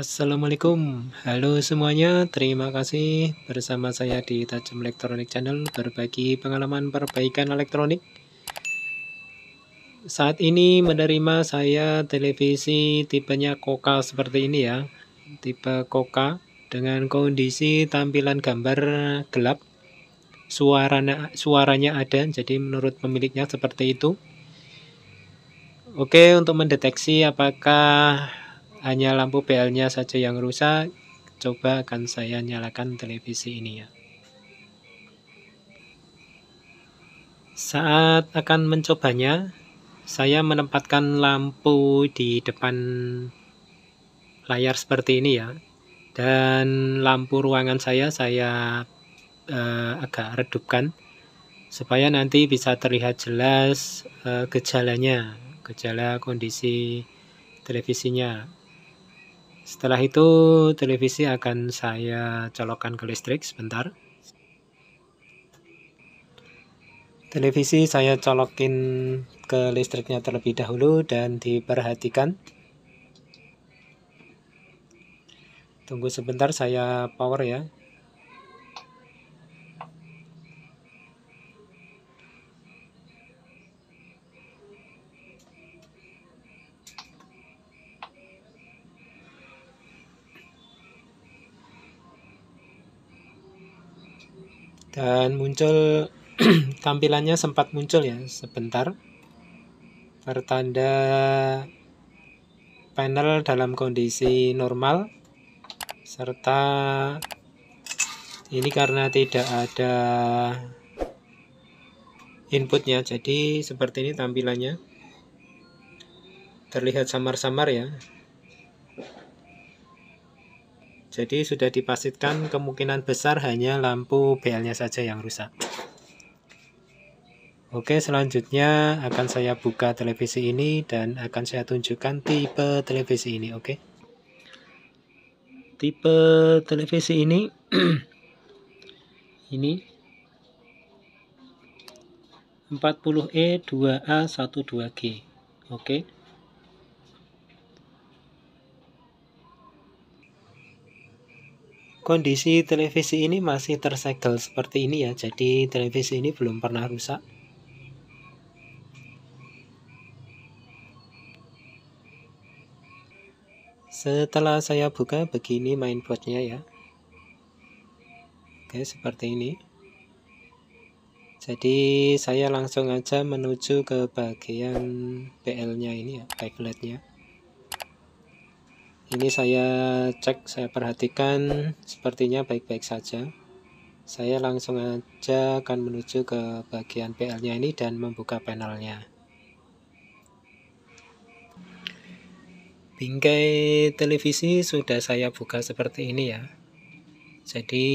Assalamualaikum Halo semuanya Terima kasih bersama saya di Tajam Elektronik Channel Berbagi pengalaman perbaikan elektronik Saat ini menerima saya televisi tipenya Koka seperti ini ya Tipe Koka Dengan kondisi tampilan gambar gelap Suaranya, suaranya ada Jadi menurut pemiliknya seperti itu Oke untuk mendeteksi apakah hanya lampu PL-nya saja yang rusak, coba akan saya nyalakan televisi ini ya. Saat akan mencobanya, saya menempatkan lampu di depan layar seperti ini ya. Dan lampu ruangan saya saya eh, agak redupkan supaya nanti bisa terlihat jelas eh, gejalanya, gejala kondisi televisinya. Setelah itu televisi akan saya colokkan ke listrik sebentar. Televisi saya colokin ke listriknya terlebih dahulu dan diperhatikan. Tunggu sebentar saya power ya. dan muncul tampilannya sempat muncul ya sebentar pertanda panel dalam kondisi normal serta ini karena tidak ada inputnya jadi seperti ini tampilannya terlihat samar-samar ya jadi sudah dipastikan kemungkinan besar hanya lampu BL-nya saja yang rusak. Oke, selanjutnya akan saya buka televisi ini dan akan saya tunjukkan tipe televisi ini, oke. Tipe televisi ini ini 40E2A12G. E oke. kondisi televisi ini masih tersegel seperti ini ya jadi televisi ini belum pernah rusak setelah saya buka begini mainboardnya ya oke seperti ini jadi saya langsung aja menuju ke bagian PL nya ini ya backlight nya ini saya cek saya perhatikan sepertinya baik-baik saja saya langsung aja akan menuju ke bagian PL nya ini dan membuka panelnya bingkai televisi sudah saya buka seperti ini ya jadi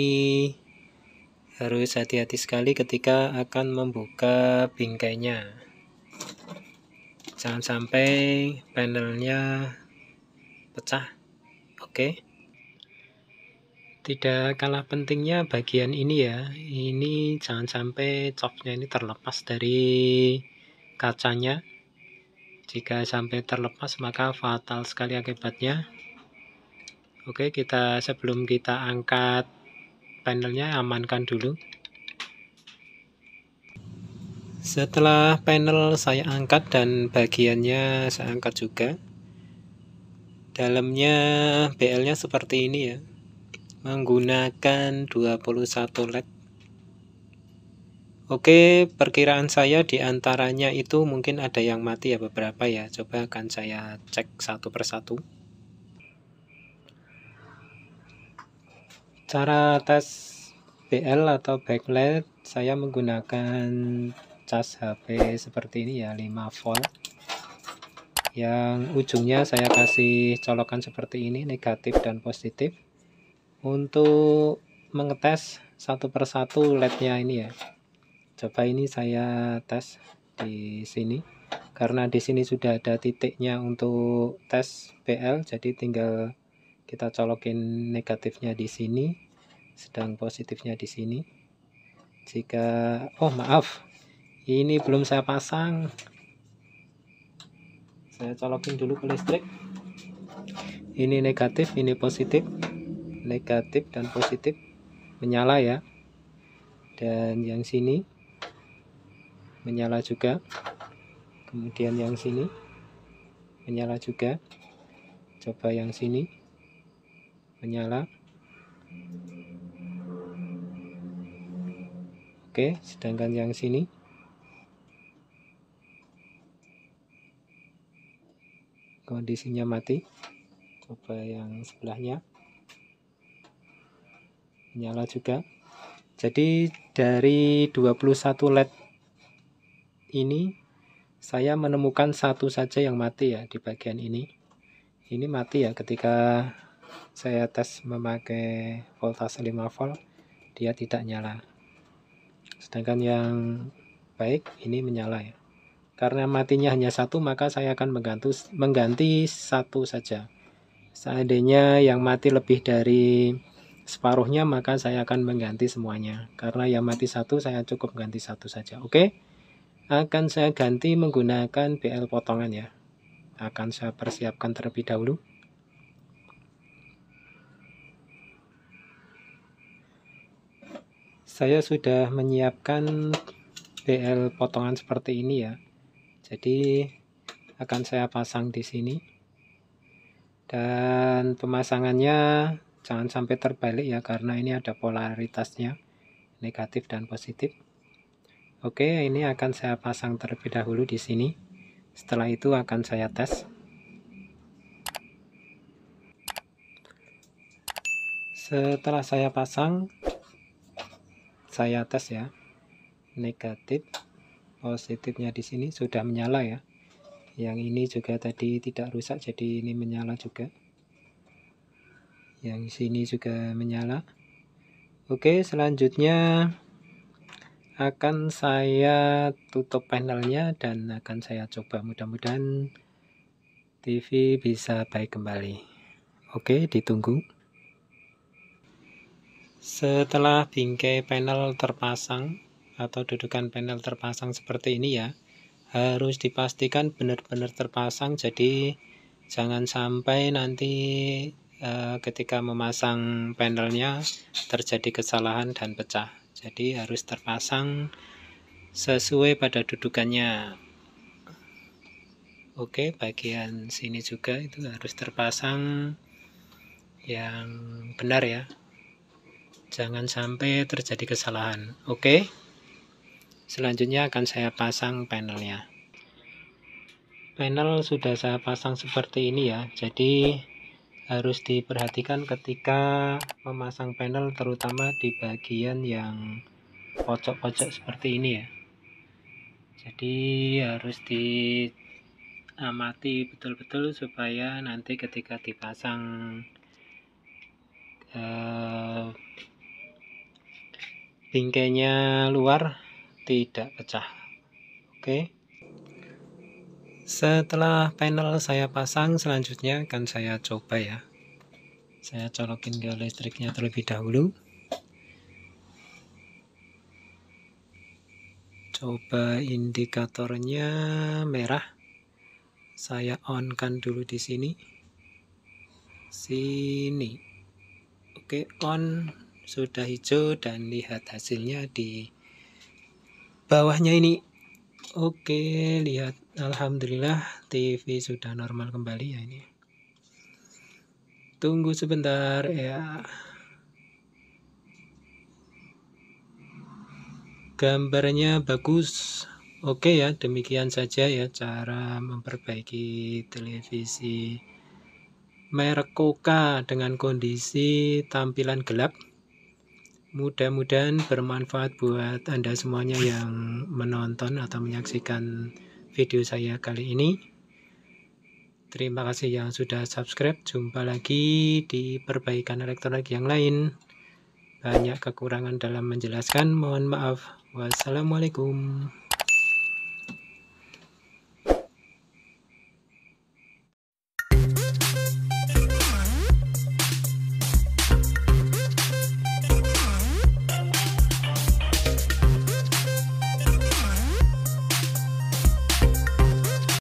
harus hati-hati sekali ketika akan membuka bingkainya jangan sampai panelnya pecah. Oke. Tidak kalah pentingnya bagian ini ya. Ini jangan sampai copnya ini terlepas dari kacanya. Jika sampai terlepas maka fatal sekali akibatnya. Oke, kita sebelum kita angkat panelnya amankan dulu. Setelah panel saya angkat dan bagiannya saya angkat juga, dalamnya BL nya seperti ini ya menggunakan 21 led Oke perkiraan saya diantaranya itu mungkin ada yang mati ya beberapa ya coba akan saya cek satu persatu cara tes BL atau backlight saya menggunakan cas HP seperti ini ya 5 volt yang ujungnya saya kasih colokan seperti ini negatif dan positif untuk mengetes satu persatu lednya ini ya coba ini saya tes di sini karena di sini sudah ada titiknya untuk tes BL jadi tinggal kita colokin negatifnya di sini sedang positifnya di sini jika oh maaf ini belum saya pasang saya colokin dulu ke listrik ini negatif ini positif negatif dan positif menyala ya dan yang sini menyala juga kemudian yang sini menyala juga coba yang sini menyala oke sedangkan yang sini kondisinya mati coba yang sebelahnya nyala juga jadi dari 21 LED ini saya menemukan satu saja yang mati ya di bagian ini ini mati ya ketika saya tes memakai voltase 5 volt dia tidak nyala sedangkan yang baik ini menyala ya karena matinya hanya satu, maka saya akan mengganti, mengganti satu saja. Seandainya yang mati lebih dari separuhnya, maka saya akan mengganti semuanya. Karena yang mati satu, saya cukup ganti satu saja. Oke, akan saya ganti menggunakan BL potongan ya. Akan saya persiapkan terlebih dahulu. saya sudah menyiapkan BL potongan seperti ini ya jadi akan saya pasang di sini dan pemasangannya jangan sampai terbalik ya karena ini ada polaritasnya negatif dan positif oke ini akan saya pasang terlebih dahulu di sini setelah itu akan saya tes setelah saya pasang saya tes ya negatif positifnya di sini sudah menyala ya yang ini juga tadi tidak rusak jadi ini menyala juga yang sini juga menyala oke selanjutnya akan saya tutup panelnya dan akan saya coba mudah-mudahan TV bisa baik kembali oke ditunggu setelah bingkai panel terpasang atau dudukan panel terpasang seperti ini ya harus dipastikan benar-benar terpasang jadi jangan sampai nanti e, ketika memasang panelnya terjadi kesalahan dan pecah jadi harus terpasang sesuai pada dudukannya oke bagian sini juga itu harus terpasang yang benar ya jangan sampai terjadi kesalahan oke okay? Selanjutnya akan saya pasang panelnya. Panel sudah saya pasang seperti ini ya. Jadi harus diperhatikan ketika memasang panel terutama di bagian yang pojok-pojok seperti ini ya. Jadi harus diamati betul-betul supaya nanti ketika dipasang eh, bingkainya luar tidak pecah oke setelah panel saya pasang selanjutnya akan saya coba ya saya colokin ke listriknya terlebih dahulu coba indikatornya merah saya on kan dulu di sini sini oke on sudah hijau dan lihat hasilnya di bawahnya ini oke lihat Alhamdulillah TV sudah normal kembali ya ini tunggu sebentar ya gambarnya bagus oke ya demikian saja ya cara memperbaiki televisi merek Koka dengan kondisi tampilan gelap Mudah-mudahan bermanfaat buat Anda semuanya yang menonton atau menyaksikan video saya kali ini. Terima kasih yang sudah subscribe. Jumpa lagi di perbaikan elektronik yang lain. Banyak kekurangan dalam menjelaskan. Mohon maaf. Wassalamualaikum.